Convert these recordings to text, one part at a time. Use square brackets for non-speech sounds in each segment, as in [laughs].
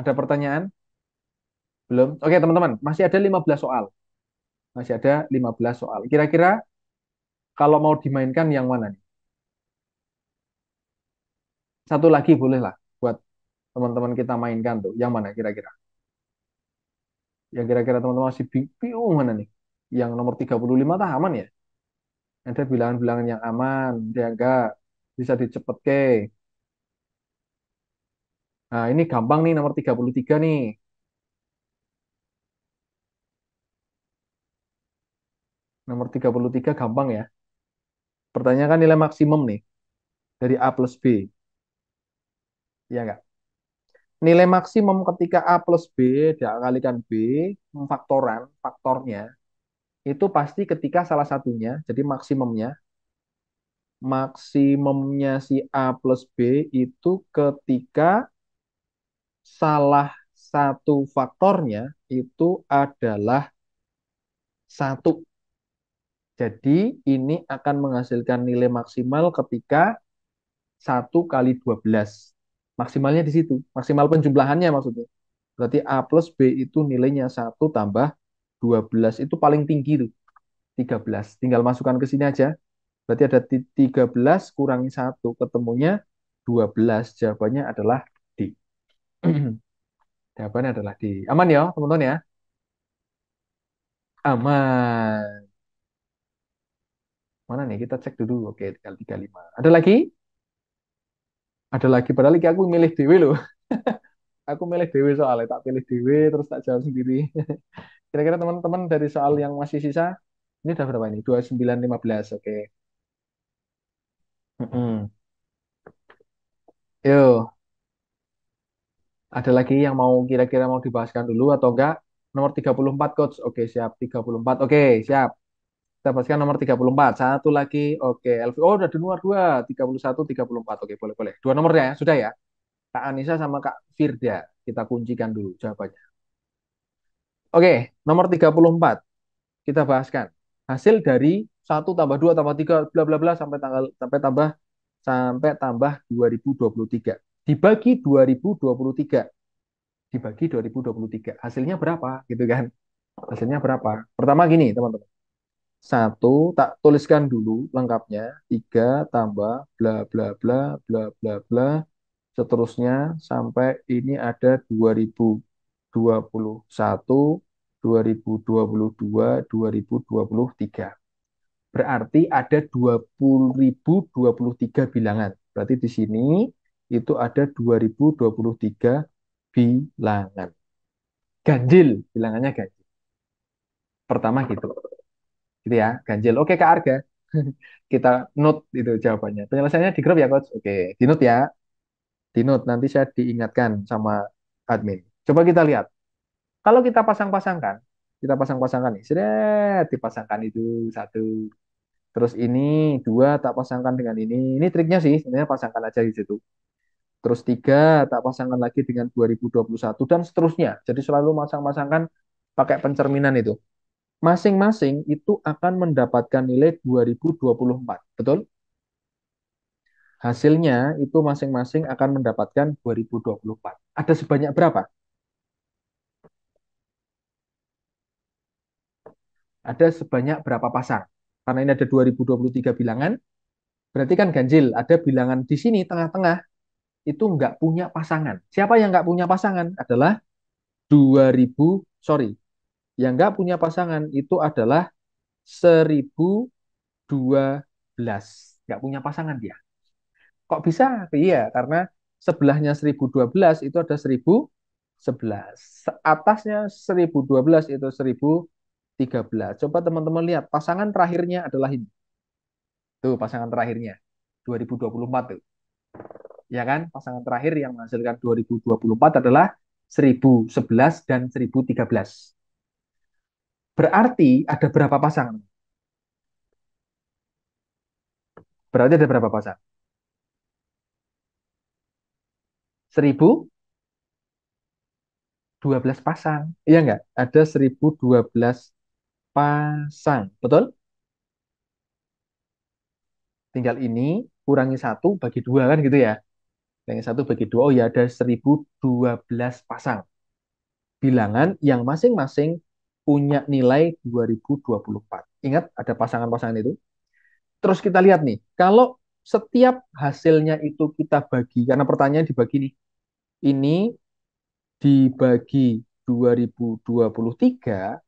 Ada pertanyaan? Belum? Oke, teman-teman, masih ada 15 soal. Masih ada 15 soal. Kira-kira kalau mau dimainkan yang mana nih? Satu lagi bolehlah buat teman-teman kita mainkan tuh. Yang mana kira-kira? Yang kira-kira teman-teman masih bingung mana nih? Yang nomor 35 tah aman ya? Ada bilangan-bilangan yang aman, dia enggak bisa dicepet ke Nah, ini gampang nih nomor 33 nih. Nomor 33 gampang ya. Pertanyaan kan nilai maksimum nih. Dari A plus B. Iya enggak Nilai maksimum ketika A plus B dikalikan B, faktoran, faktornya, itu pasti ketika salah satunya, jadi maksimumnya, maksimumnya si A plus B itu ketika salah satu faktornya itu adalah satu. Jadi ini akan menghasilkan nilai maksimal ketika satu kali 12. Maksimalnya di situ. Maksimal penjumlahannya maksudnya. Berarti A plus B itu nilainya satu tambah 12. Itu paling tinggi tuh. 13. Tinggal masukkan ke sini aja. Berarti ada 13 kurangi 1. Ketemunya 12. Jawabannya adalah [clears throat] Jawabannya adalah di aman ya, teman-teman ya. Aman. Mana nih? Kita cek dulu. Oke, tinggal 35. Ada lagi? Ada lagi. Padahal lagi aku milih Dewi loh. [laughs] aku milih Dewi soalnya. Tak pilih Dewi, terus tak jawab sendiri. [laughs] Kira-kira teman-teman dari soal yang masih sisa, ini udah berapa ini? 2915. Oke. Mm -mm. Yuk. Ada lagi yang mau kira-kira mau dibahaskan dulu atau enggak? Nomor 34 coach. Oke, siap. 34. Oke, siap. Kita bahaskan nomor 34. Satu lagi. Oke, LV. Oh, udah di nomor 2. 31 34. Oke, boleh boleh. Dua nomornya ya, sudah ya. Kak Anissa sama Kak Firda. Kita kuncikan dulu jawabannya. Oke, nomor 34. Kita bahaskan hasil dari 1 tambah 2 tambah 3 bla bla bla sampai tanggal sampai tambah sampai tambah 2023 dibagi 2023. Dibagi 2023. Hasilnya berapa gitu kan? Hasilnya berapa? Pertama gini, teman-teman. satu tak tuliskan dulu lengkapnya. tiga tambah bla bla bla bla bla bla seterusnya sampai ini ada 2021, 2022, 2023. Berarti ada tiga bilangan. Berarti di sini itu ada 2023 bilangan. Ganjil, bilangannya ganjil. Pertama gitu. Gitu ya, ganjil. Oke, Kak Arga. [laughs] Kita note itu jawabannya. Penyelesaiannya di grup ya, Coach? Oke, di note ya. Di note, nanti saya diingatkan sama admin. Coba kita lihat. Kalau kita pasang-pasangkan, kita pasang-pasangkan nih. sudah dipasangkan itu satu. Terus ini dua tak pasangkan dengan ini. Ini triknya sih, sebenarnya pasangkan aja di situ terus tiga tak pasangkan lagi dengan 2021 dan seterusnya. Jadi selalu masang-masangkan pakai pencerminan itu. Masing-masing itu akan mendapatkan nilai 2024, betul? Hasilnya itu masing-masing akan mendapatkan 2024. Ada sebanyak berapa? Ada sebanyak berapa pasang? Karena ini ada 2023 bilangan, berarti kan ganjil. Ada bilangan di sini, tengah-tengah, itu nggak punya pasangan. Siapa yang nggak punya pasangan adalah 2000 sorry yang nggak punya pasangan itu adalah 1012 nggak punya pasangan dia kok bisa iya karena sebelahnya 1012 itu ada 1011 atasnya 1012 itu 1013 coba teman-teman lihat pasangan terakhirnya adalah ini tuh pasangan terakhirnya 2024 tuh ya kan pasangan terakhir yang menghasilkan 2024 adalah 1011 dan 1013 berarti ada berapa pasangan berarti ada berapa pasangan 1000 12 pasang. Iya enggak? Ada 1012 pasang. Betul? Tinggal ini kurangi satu bagi dua kan gitu ya. Nah, yang satu bagi dua, oh ya ada 1012 pasang. Bilangan yang masing-masing punya nilai 2024. Ingat ada pasangan-pasangan itu. Terus kita lihat nih, kalau setiap hasilnya itu kita bagi, karena pertanyaan dibagi nih, ini dibagi 2023,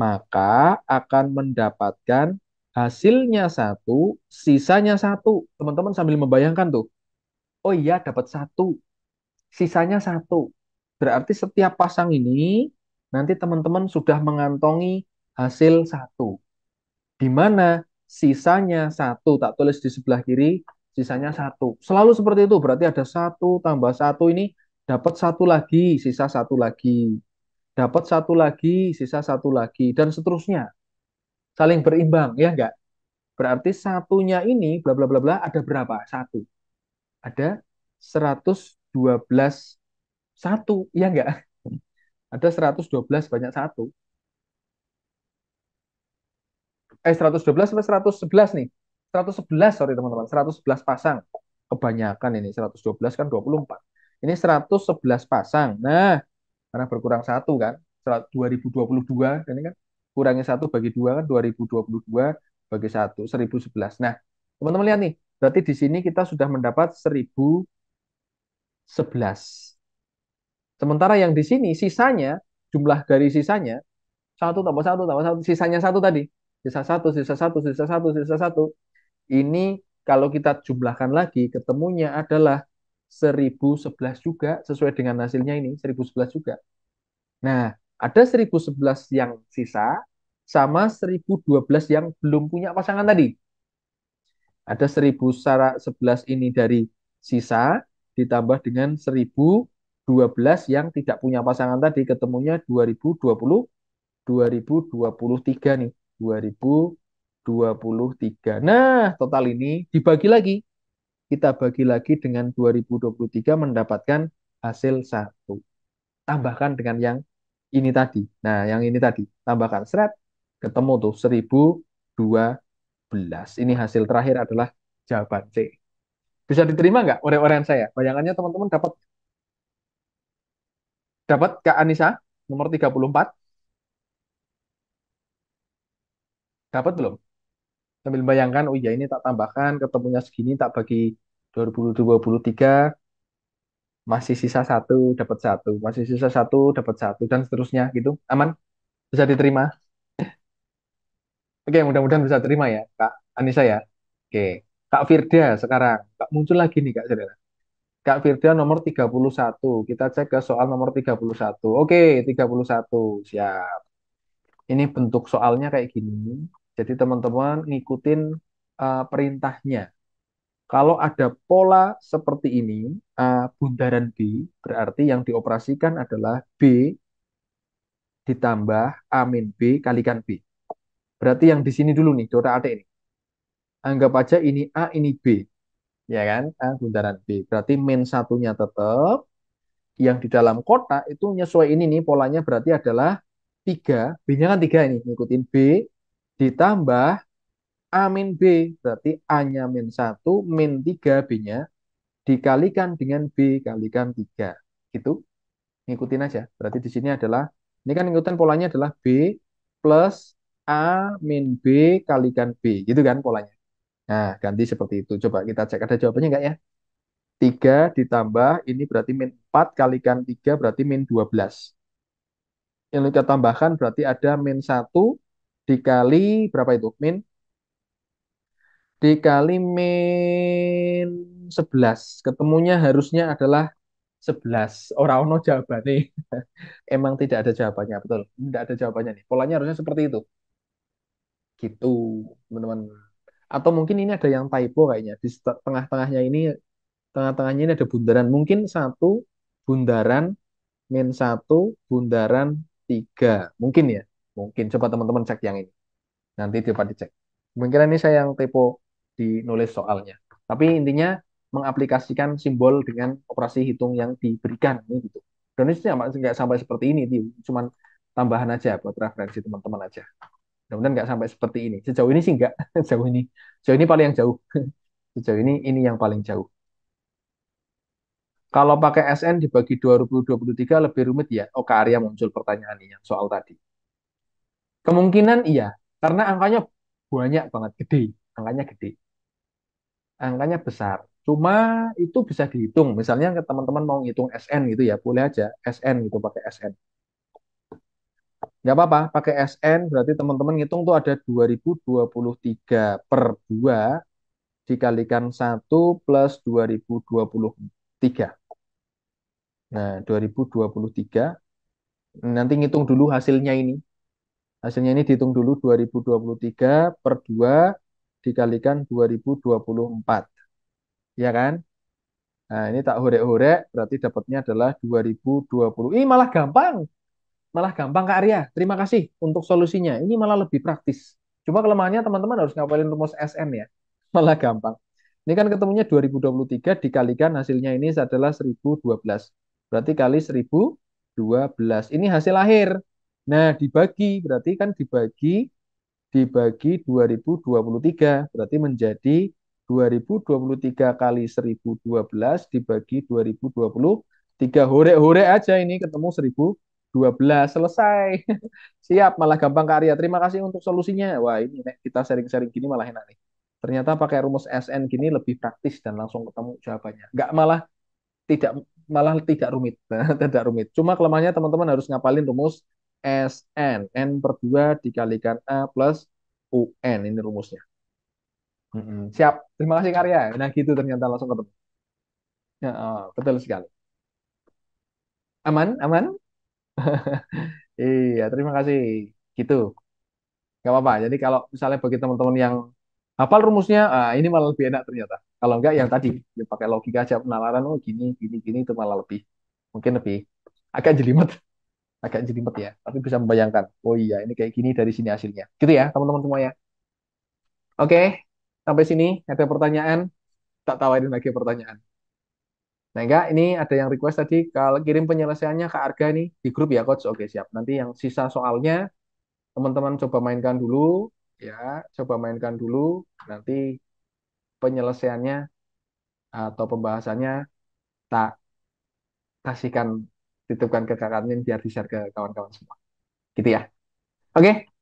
maka akan mendapatkan hasilnya satu, sisanya satu. Teman-teman sambil membayangkan tuh, oh iya dapat satu sisanya satu berarti setiap pasang ini nanti teman-teman sudah mengantongi hasil satu di mana sisanya satu tak tulis di sebelah kiri sisanya satu selalu seperti itu berarti ada satu tambah satu ini dapat satu lagi sisa satu lagi dapat satu lagi sisa satu lagi dan seterusnya saling berimbang ya enggak berarti satunya ini bla bla bla bla ada berapa satu ada 112 satu, iya enggak? Ada 112 banyak satu. Eh 112 sampai 111 nih. 111 sorry teman-teman, 111 pasang. Kebanyakan ini 112 kan 24. Ini 111 pasang. Nah, karena berkurang satu kan, 2022 ini kan kurangnya satu bagi dua kan 2022 bagi satu 1011. Nah, teman-teman lihat nih, Berarti di sini kita sudah mendapat 1011. Sementara yang di sini sisanya, jumlah dari sisanya, satu tambah satu tambah satu, sisanya satu tadi. Sisa satu, sisa satu, sisa satu, sisa satu. Ini kalau kita jumlahkan lagi, ketemunya adalah 1011 juga, sesuai dengan hasilnya ini, 1011 juga. Nah, ada 1011 yang sisa, sama 1012 yang belum punya pasangan tadi. Ada 1011 ini dari sisa ditambah dengan 1012 yang tidak punya pasangan tadi ketemunya 2020 2023 nih. 2023. Nah, total ini dibagi lagi. Kita bagi lagi dengan 2023 mendapatkan hasil satu. Tambahkan dengan yang ini tadi. Nah, yang ini tadi. Tambahkan seret, ketemu tuh dua 12. Ini hasil terakhir adalah jawaban C. Bisa diterima nggak orang saya? Bayangannya teman-teman dapat dapat Kak Anissa nomor 34. Dapat belum? Sambil bayangkan, oh iya ini tak tambahkan, ketemunya segini, tak bagi 2023, masih sisa satu, dapat satu, masih sisa satu, dapat satu, dan seterusnya gitu. Aman? Bisa diterima? Oke, mudah-mudahan bisa terima ya, Kak Anissa ya. Oke, Kak Firda sekarang. Kak muncul lagi nih, Kak Saudara. Kak Firda nomor 31. Kita cek ke soal nomor 31. Oke, 31. Siap. Ini bentuk soalnya kayak gini. Jadi teman-teman ngikutin uh, perintahnya. Kalau ada pola seperti ini, uh, bundaran B, berarti yang dioperasikan adalah B ditambah A min B kalikan B. Berarti yang di sini dulu nih, Dora Ate ini. Anggap aja ini A, ini B. Ya kan? A bundaran B. Berarti min satunya tetap. Yang di dalam kotak itu nyesuai ini nih, polanya berarti adalah 3. B-nya kan 3 ini, ngikutin B. Ditambah A min B. Berarti A-nya min 1, min 3 B-nya. Dikalikan dengan B, kalikan 3. Gitu. Ngikutin aja. Berarti di sini adalah, ini kan ngikutin polanya adalah B plus A min B kalikan B. Gitu kan polanya. Nah, ganti seperti itu. Coba kita cek ada jawabannya enggak ya? 3 ditambah, ini berarti min 4 kalikan 3 berarti min 12. Yang kita tambahkan berarti ada min 1 dikali berapa itu? Min dikali min 11. Ketemunya harusnya adalah 11. Orang ono jawabannya. [laughs] Emang tidak ada jawabannya, betul. Tidak ada jawabannya nih. Polanya harusnya seperti itu gitu teman-teman atau mungkin ini ada yang typo kayaknya di tengah-tengahnya ini tengah-tengahnya ini ada bundaran mungkin satu bundaran min satu bundaran tiga mungkin ya mungkin coba teman-teman cek yang ini nanti coba dicek Mungkin ini saya yang typo di nulis soalnya tapi intinya mengaplikasikan simbol dengan operasi hitung yang diberikan ini gitu dan ini nggak sampai seperti ini cuman tambahan aja buat referensi teman-teman aja mudah-mudahan nggak sampai seperti ini sejauh ini sih nggak [laughs] sejauh ini sejauh ini paling yang jauh [laughs] sejauh ini ini yang paling jauh kalau pakai SN dibagi 2023 lebih rumit ya oh Kak Arya muncul pertanyaan yang soal tadi kemungkinan iya karena angkanya banyak banget gede angkanya gede angkanya besar cuma itu bisa dihitung misalnya teman-teman mau ngitung SN gitu ya boleh aja SN gitu pakai SN nggak apa-apa pakai SN berarti teman-teman ngitung tuh ada 2023 per 2 dikalikan 1 plus 2023 nah 2023 nanti ngitung dulu hasilnya ini hasilnya ini dihitung dulu 2023 per 2 dikalikan 2024 ya kan Nah, ini tak horek-horek, berarti dapatnya adalah 2020. Ih, malah gampang malah gampang Kak Arya. Terima kasih untuk solusinya. Ini malah lebih praktis. Cuma kelemahannya teman-teman harus ngapalin rumus SN ya. [laughs] Malah gampang. Ini kan ketemunya 2023 dikalikan hasilnya ini adalah 1012. Berarti kali 1012. Ini hasil akhir. Nah, dibagi berarti kan dibagi dibagi 2023 berarti menjadi 2023 kali 1012 dibagi 2023. Hore-hore aja ini ketemu 1000 12 selesai. [laughs] Siap, malah gampang karya. Terima kasih untuk solusinya. Wah, ini nih kita sering-sering gini malah enak nih. Ternyata pakai rumus SN gini lebih praktis dan langsung ketemu jawabannya. Enggak malah tidak malah tidak rumit. [laughs] tidak rumit. Cuma kelemahannya teman-teman harus ngapalin rumus SN. N per 2 dikalikan A plus UN. Ini rumusnya. Mm -hmm. Siap. Terima kasih karya. Nah gitu ternyata langsung ketemu. Ya, oh, betul sekali. Aman, aman. [laughs] Iya, terima kasih. Gitu. Gak apa-apa. Jadi kalau misalnya bagi teman-teman yang hafal rumusnya, ah, ini malah lebih enak ternyata. Kalau enggak yang tadi, ya pakai logika aja penalaran, oh gini, gini, gini, itu malah lebih. Mungkin lebih agak jelimet. [laughs] Agak jelimet ya. Tapi bisa membayangkan, oh iya ini kayak gini dari sini hasilnya. Gitu ya teman-teman semua ya. Oke, sampai sini. Ada pertanyaan? Tak tawarin lagi pertanyaan. Nah, enggak, ini ada yang request tadi, kalau kirim penyelesaiannya ke Arga nih di grup ya, Coach. Oke, siap. Nanti yang sisa soalnya, teman-teman coba mainkan dulu, ya, coba mainkan dulu, nanti penyelesaiannya atau pembahasannya tak kasihkan, titipkan ke kakaknya biar di-share ke kawan-kawan semua. Gitu ya. Oke,